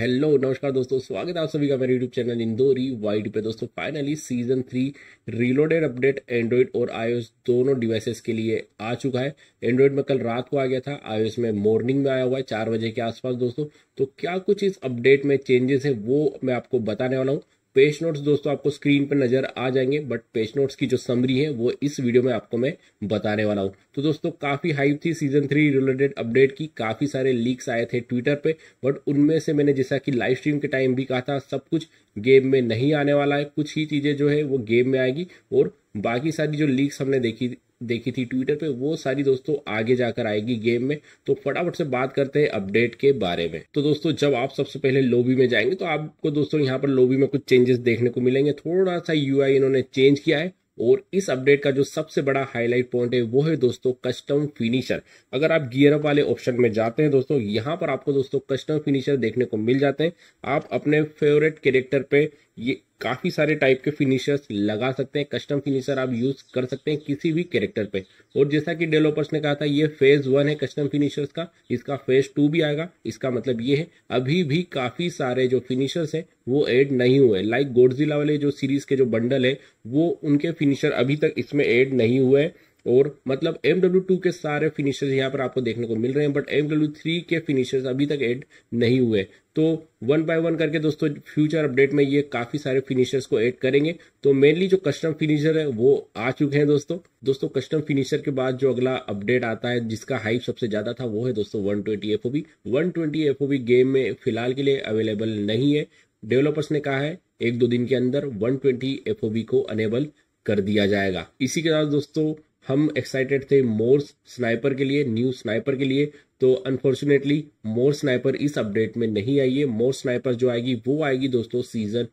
hello नमस्कार दोस्तों स्वागत है आप सभी का मेरे यूट्यूब चैनल इंदोरी वाइड पे दोस्तों finally season three reloaded update android और आईओएस दोनों डिवाइसेस के लिए आ चुका है एंड्रॉइड में कल रात को आ गया था आईओएस में मॉर्निंग में आया हुआ है चार बजे के आसपास दोस्तों तो क्या कुछ इस अपडेट में चेंजेस है वो मैं आपको बताने वाला हूँ पेज नोट्स दोस्तों आपको स्क्रीन पर नजर आ जाएंगे बट पेज नोट्स की जो समरी है वो इस वीडियो में आपको मैं बताने वाला हूँ तो दोस्तों काफी हाइप थी सीजन थ्री रिलेटेड अपडेट की काफी सारे लीक्स आए थे ट्विटर पे बट उनमें से मैंने जैसा कि लाइव स्ट्रीम के टाइम भी कहा था सब कुछ गेम में नहीं आने वाला है कुछ ही चीजें जो है वो गेम में आएगी और बाकी सारी जो लीक्स हमने देखी देखी थी ट्विटर पे वो सारी दोस्तों आगे जाकर आएगी गेम में तो फटाफट से बात करते हैं अपडेट के बारे में तो दोस्तों जब आप सबसे पहले लोबी में जाएंगे तो आपको दोस्तों यहाँ पर लोबी में कुछ चेंजेस देखने को मिलेंगे थोड़ा सा यू इन्होंने चेंज किया है और इस अपडेट का जो सबसे बड़ा हाईलाइट पॉइंट है वो है दोस्तों कस्टम फिनिशर अगर आप गियर वाले ऑप्शन में जाते हैं दोस्तों यहाँ पर आपको दोस्तों कस्टम फिनिशर देखने को मिल जाते हैं आप अपने फेवरेट कैरेक्टर पे ये काफ़ी सारे टाइप के फिनिशर्स लगा सकते हैं कस्टम फिनिशर आप यूज़ कर सकते हैं किसी भी कैरेक्टर पे और जैसा कि डेवलपर्स ने कहा था ये फेज़ वन है कस्टम फिनिशर्स का इसका फेज़ टू भी आएगा इसका मतलब ये है अभी भी काफ़ी सारे जो फिनिशर्स हैं वो ऐड नहीं हुए लाइक गोडजिला वाले जो सीरीज़ के जो बंडल है वो उनके फिनिशर अभी तक इसमें ऐड नहीं हुए और मतलब एम डब्ल्यू टू के सारे फिनिशर्स यहाँ पर आपको देखने को मिल रहे हैं बट एम डब्ल्यू थ्री के फिनिशर्स अभी तक ऐड नहीं हुए तो वन बाय वन करके दोस्तों फ्यूचर अपडेट में ये काफ़ी सारे फिनिशर्स को ऐड करेंगे तो मेनली जो कस्टम फिनिशर है वो आ चुके हैं दोस्तों दोस्तों कस्टम फिनिशर के बाद जो अगला अपडेट आता है जिसका हाइप सबसे ज़्यादा था वो है दोस्तों one twenty F O B one twenty F O B game में फिलहाल के लिए अवेलेबल नहीं है डेवलपर्स ने कहा है एक दो दिन के अंदर one twenty F O B को अनेबल कर दिया जाएगा इसी के साथ दोस्तों हम एक्साइटेड थे मोर स्नाइपर के लिए न्यू स्नाइपर के लिए तो अनफॉर्चुनेटली मोर स्नाइपर इस अपडेट में नहीं आई है मोर स्नाइपर जो आएगी वो आएगी दोस्तों सीजन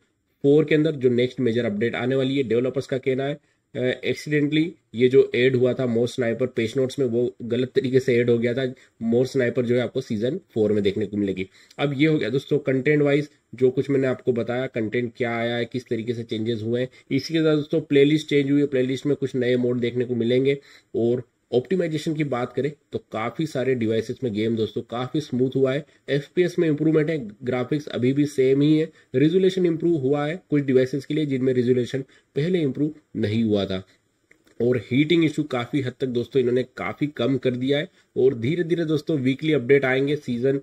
फोर के अंदर जो नेक्स्ट मेजर अपडेट आने वाली है डेवलपर्स का कहना है एक्सीडेंटली ये जो एड हुआ था मोर स्नाइपर पेश नोट्स में वो गलत तरीके से एड हो गया था मोर स्नाइपर जो है आपको सीजन फोर में देखने को मिलेगी अब ये हो गया दोस्तों कंटेंट वाइज जो कुछ मैंने आपको बताया कंटेंट क्या आया है किस तरीके से चेंजेस हुए हैं इसी के साथ दोस्तों प्लेलिस्ट चेंज हुई है प्लेलिस्ट में कुछ नए मोड देखने को मिलेंगे और ऑप्टिमाइजेशन की बात करें तो काफ़ी सारे डिवाइसेस में गेम दोस्तों काफ़ी स्मूथ हुआ है एफपीएस में इंप्रूवमेंट है ग्राफिक्स अभी भी सेम ही है रेजोल्यूशन इंप्रूव हुआ है कुछ डिवाइसेस के लिए जिनमें रेजोल्यूशन पहले इंप्रूव नहीं हुआ था और हीटिंग इशू काफ़ी हद तक दोस्तों इन्होंने काफ़ी कम कर दिया है और धीरे धीरे दोस्तों वीकली अपडेट आएंगे सीजन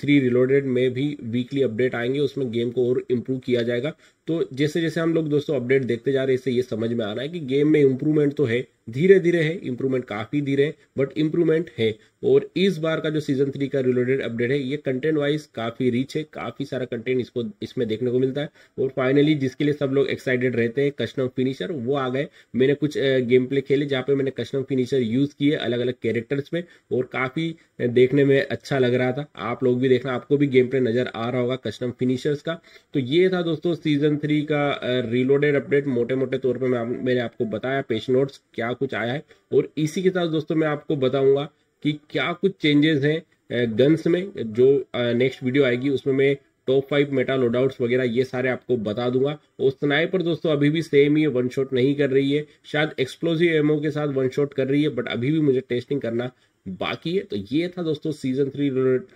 थ्री रिलोडेड में भी वीकली अपडेट आएंगे उसमें गेम को और इम्प्रूव किया जाएगा तो जैसे जैसे हम लोग दोस्तों अपडेट देखते जा रहे हैं इससे ये समझ में आ रहा है कि गेम में इम्प्रूवमेंट तो है धीरे धीरे है इम्प्रूवमेंट काफ़ी धीरे है बट इम्प्रूवमेंट है और इस बार का जो सीजन थ्री का रिलेटेड अपडेट है ये कंटेंट वाइज काफ़ी रिच है काफ़ी सारा कंटेंट इसको इसमें देखने को मिलता है और फाइनली जिसके लिए सब लोग एक्साइटेड रहते हैं कस्टम फिनिशर वो आ गए मैंने कुछ गेम प्ले खेले जहाँ पे मैंने कस्टम फिनिशर यूज़ किए अलग अलग कैरेक्टर्स में और काफ़ी देखने में अच्छा लग रहा था आप लोग भी देखना आपको भी गेम प्ले नजर आ रहा होगा कस्टम फिनिशर्स का तो ये था दोस्तों सीजन थ्री का रिलोडेड अपडेट मोटे मोटे तौर पर मैं आप, मैंने आपको बताया पेश नोट्स क्या कुछ आया है और इसी के साथ दोस्तों मैं आपको बताऊंगा कि क्या कुछ चेंजेस हैं गन्स में जो नेक्स्ट वीडियो आएगी उसमें मैं टॉप फाइव मेटा लोडाउट्स वगैरह ये सारे आपको बता दूंगा और स्नाइपर दोस्तों अभी भी सेम ही वन शॉट नहीं कर रही है शायद एक्सप्लोजिव एमओ के साथ वन शॉट कर रही है बट अभी भी मुझे टेस्टिंग करना बाकी है तो ये था दोस्तों सीजन थ्री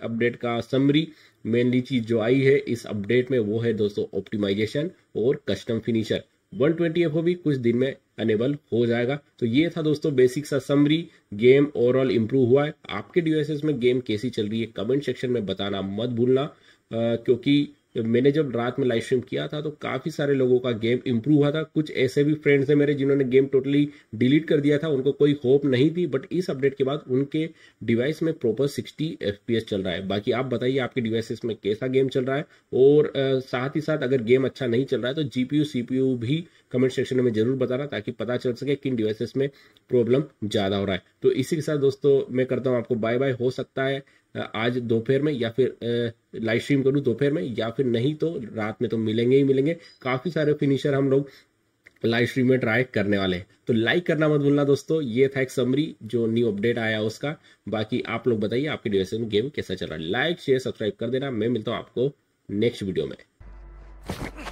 अपडेट का समरी मेनली चीज जो आई है इस अपडेट में वो है दोस्तों ऑप्टिमाइजेशन और कस्टम फिनिशर 120 ट्वेंटी एफ भी कुछ दिन में अनेबल हो जाएगा तो ये था दोस्तों बेसिक सा समरी गेम ओवरऑल इंप्रूव हुआ है आपके डिवाइसेस में गेम कैसी चल रही है कमेंट सेक्शन में बताना मत भूलना क्योंकि तो मैंने जब रात में लाइव स्ट्रीम किया था तो काफ़ी सारे लोगों का गेम इम्प्रूव हुआ था कुछ ऐसे भी फ्रेंड्स हैं मेरे जिन्होंने गेम टोटली डिलीट कर दिया था उनको कोई होप नहीं थी बट इस अपडेट के बाद उनके डिवाइस में प्रॉपर 60 एफ चल रहा है बाकी आप बताइए आपके डिवाइसेस में कैसा गेम चल रहा है और साथ ही साथ अगर गेम अच्छा नहीं चल रहा है तो जी पी भी कमेंट सेक्शन में जरूर बताना ताकि पता चल सके किन डिवाइसेस में प्रॉब्लम ज़्यादा हो रहा है तो इसी के साथ दोस्तों मैं करता हूँ आपको बाय बाय हो सकता है आज दोपहर में या फिर लाइव स्ट्रीम करूँ दोपहर में या फिर नहीं तो रात में तो मिलेंगे ही मिलेंगे काफ़ी सारे फिनिशर हम लोग लाइव स्ट्रीम में ट्राई करने वाले हैं तो लाइक करना मत भूलना दोस्तों ये था एक समरी जो न्यू अपडेट आया उसका बाकी आप लोग बताइए आपके डिवेशन में गेम कैसा चल रहा है लाइक शेयर सब्सक्राइब कर देना मैं मिलता हूँ आपको नेक्स्ट वीडियो में